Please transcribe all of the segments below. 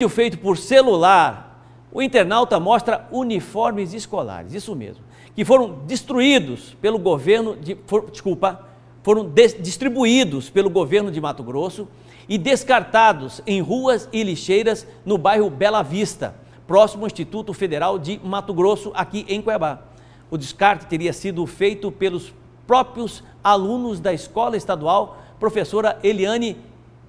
vídeo feito por celular, o internauta mostra uniformes escolares, isso mesmo, que foram destruídos pelo governo de, for, desculpa, foram des, distribuídos pelo governo de Mato Grosso e descartados em ruas e lixeiras no bairro Bela Vista, próximo ao Instituto Federal de Mato Grosso, aqui em Cuiabá. O descarte teria sido feito pelos próprios alunos da escola estadual, professora Eliane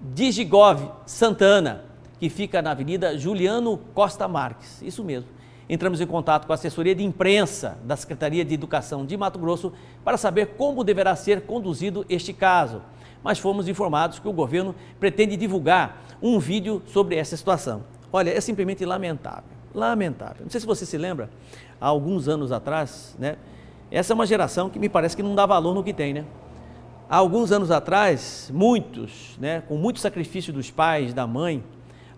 Digigov Santana que fica na Avenida Juliano Costa Marques. Isso mesmo. Entramos em contato com a assessoria de imprensa da Secretaria de Educação de Mato Grosso para saber como deverá ser conduzido este caso. Mas fomos informados que o governo pretende divulgar um vídeo sobre essa situação. Olha, é simplesmente lamentável. Lamentável. Não sei se você se lembra, há alguns anos atrás, né? Essa é uma geração que me parece que não dá valor no que tem, né? Há alguns anos atrás, muitos, né, com muito sacrifício dos pais, da mãe,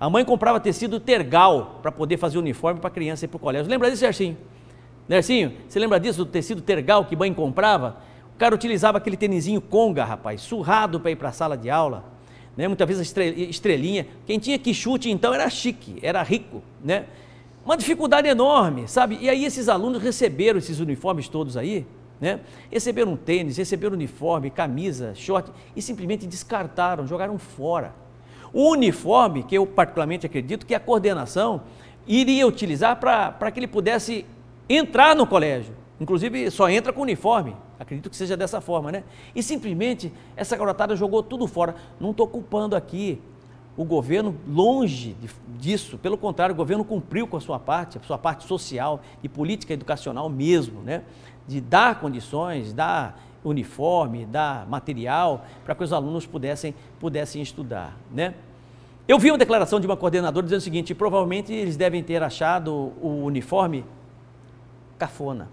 a mãe comprava tecido tergal para poder fazer uniforme para criança ir para o colégio. Lembra disso, Nercinho? Nercinho, você lembra disso, do tecido tergal que mãe comprava? O cara utilizava aquele tênisinho conga, rapaz, surrado para ir para a sala de aula. Né? Muitas vezes estrelinha. Quem tinha que chute então era chique, era rico, né? Uma dificuldade enorme, sabe? E aí esses alunos receberam esses uniformes todos aí, né? Receberam tênis, receberam uniforme, camisa, short e simplesmente descartaram, jogaram fora. O uniforme, que eu particularmente acredito que a coordenação iria utilizar para que ele pudesse entrar no colégio. Inclusive, só entra com uniforme. Acredito que seja dessa forma, né? E simplesmente essa garotada jogou tudo fora. Não estou culpando aqui o governo, longe disso. Pelo contrário, o governo cumpriu com a sua parte, a sua parte social e política educacional mesmo, né? De dar condições, dar uniforme, dar material para que os alunos pudessem, pudessem estudar, né? Eu vi uma declaração de uma coordenadora dizendo o seguinte: provavelmente eles devem ter achado o uniforme cafona.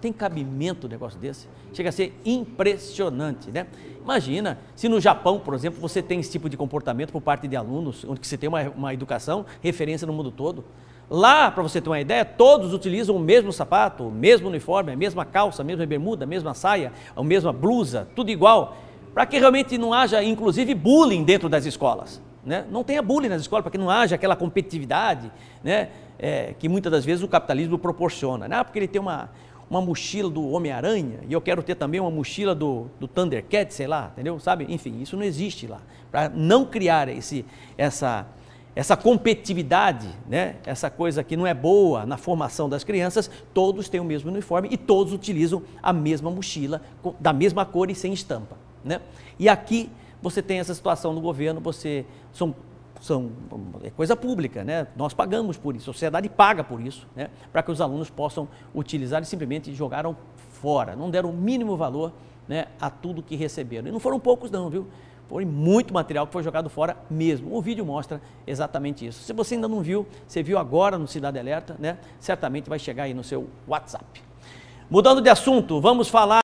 Tem cabimento um negócio desse? Chega a ser impressionante, né? Imagina se no Japão, por exemplo, você tem esse tipo de comportamento por parte de alunos, onde você tem uma, uma educação, referência no mundo todo. Lá, para você ter uma ideia, todos utilizam o mesmo sapato, o mesmo uniforme, a mesma calça, a mesma bermuda, a mesma saia, a mesma blusa, tudo igual, para que realmente não haja, inclusive, bullying dentro das escolas. Né? Não tenha bullying nas escolas, para que não haja aquela competitividade né? É, que muitas das vezes o capitalismo proporciona. Né? Ah, porque ele tem uma, uma mochila do Homem-Aranha e eu quero ter também uma mochila do, do Thundercat, sei lá, entendeu? Sabe? Enfim, isso não existe lá. Para não criar esse, essa essa competitividade, né, essa coisa que não é boa na formação das crianças, todos têm o mesmo uniforme e todos utilizam a mesma mochila, da mesma cor e sem estampa. Né? E aqui você tem essa situação no governo, você são, são é coisa pública, né? nós pagamos por isso, a sociedade paga por isso, né? para que os alunos possam utilizar e simplesmente jogaram fora, não deram o mínimo valor né, a tudo que receberam. E não foram poucos não, viu? Foi muito material que foi jogado fora mesmo. O vídeo mostra exatamente isso. Se você ainda não viu, você viu agora no Cidade Alerta, né? Certamente vai chegar aí no seu WhatsApp. Mudando de assunto, vamos falar